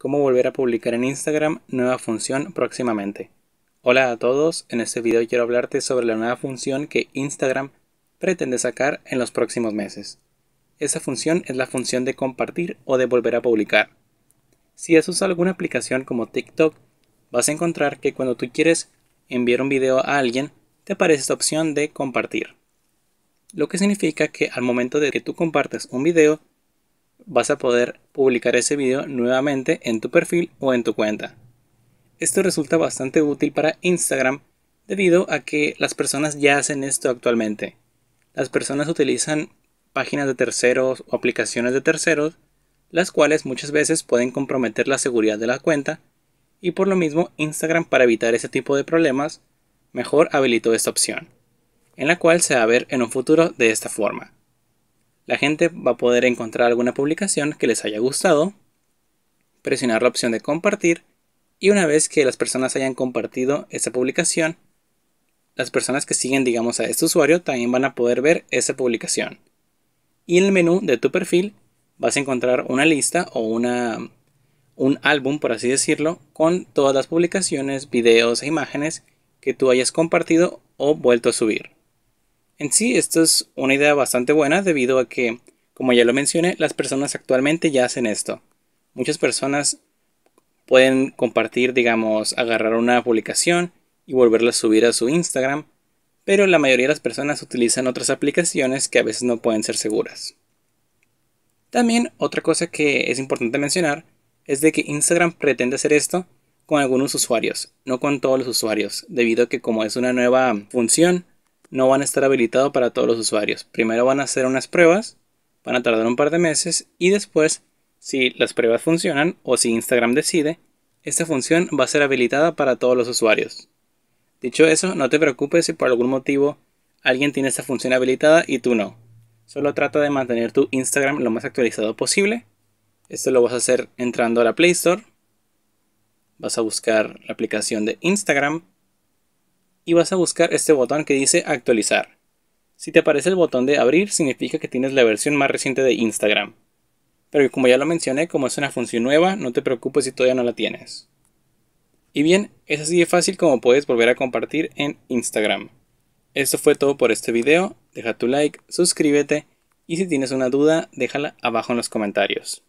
cómo volver a publicar en Instagram, nueva función próximamente. Hola a todos, en este video quiero hablarte sobre la nueva función que Instagram pretende sacar en los próximos meses. Esa función es la función de compartir o de volver a publicar. Si has usado alguna aplicación como TikTok, vas a encontrar que cuando tú quieres enviar un video a alguien, te aparece esta opción de compartir. Lo que significa que al momento de que tú compartes un video, vas a poder publicar ese video nuevamente en tu perfil o en tu cuenta. Esto resulta bastante útil para Instagram debido a que las personas ya hacen esto actualmente. Las personas utilizan páginas de terceros o aplicaciones de terceros, las cuales muchas veces pueden comprometer la seguridad de la cuenta, y por lo mismo Instagram para evitar ese tipo de problemas, mejor habilitó esta opción, en la cual se va a ver en un futuro de esta forma. La gente va a poder encontrar alguna publicación que les haya gustado, presionar la opción de compartir y una vez que las personas hayan compartido esa publicación, las personas que siguen, digamos, a este usuario también van a poder ver esa publicación. Y en el menú de tu perfil vas a encontrar una lista o una, un álbum, por así decirlo, con todas las publicaciones, videos e imágenes que tú hayas compartido o vuelto a subir. En sí, esto es una idea bastante buena debido a que, como ya lo mencioné, las personas actualmente ya hacen esto. Muchas personas pueden compartir, digamos, agarrar una publicación y volverla a subir a su Instagram, pero la mayoría de las personas utilizan otras aplicaciones que a veces no pueden ser seguras. También otra cosa que es importante mencionar es de que Instagram pretende hacer esto con algunos usuarios, no con todos los usuarios, debido a que como es una nueva función, no van a estar habilitados para todos los usuarios. Primero van a hacer unas pruebas, van a tardar un par de meses y después, si las pruebas funcionan o si Instagram decide, esta función va a ser habilitada para todos los usuarios. Dicho eso, no te preocupes si por algún motivo alguien tiene esta función habilitada y tú no. Solo trata de mantener tu Instagram lo más actualizado posible. Esto lo vas a hacer entrando a la Play Store. Vas a buscar la aplicación de Instagram y vas a buscar este botón que dice actualizar. Si te aparece el botón de abrir, significa que tienes la versión más reciente de Instagram. Pero como ya lo mencioné, como es una función nueva, no te preocupes si todavía no la tienes. Y bien, es así de fácil como puedes volver a compartir en Instagram. Esto fue todo por este video, deja tu like, suscríbete y si tienes una duda, déjala abajo en los comentarios.